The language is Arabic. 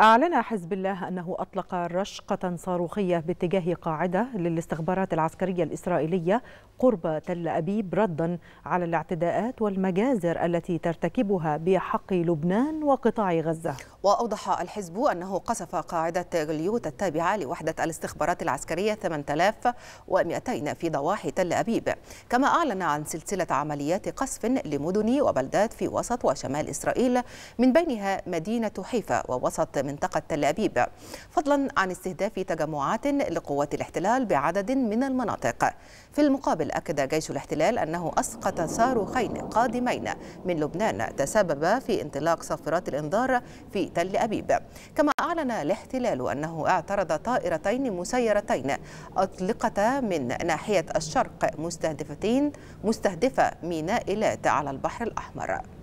أعلن حزب الله أنه أطلق رشقة صاروخية باتجاه قاعدة للاستخبارات العسكرية الإسرائيلية قرب تل أبيب ردا على الاعتداءات والمجازر التي ترتكبها بحق لبنان وقطاع غزة وأوضح الحزب أنه قصف قاعدة غليوت التابعة لوحدة الاستخبارات العسكرية 8200 في ضواحي تل أبيب كما أعلن عن سلسلة عمليات قصف لمدن وبلدات في وسط وشمال إسرائيل من بينها مدينة حيفا ووسط منطقة تل أبيب فضلا عن استهداف تجمعات لقوات الاحتلال بعدد من المناطق في المقابل أكد جيش الاحتلال أنه أسقط صاروخين قادمين من لبنان تسببا في انطلاق صافرات الإنذار في تل أبيب كما أعلن الاحتلال أنه اعترض طائرتين مسيرتين أطلقتا من ناحية الشرق مستهدفتين مستهدفة ميناء إيلات على البحر الأحمر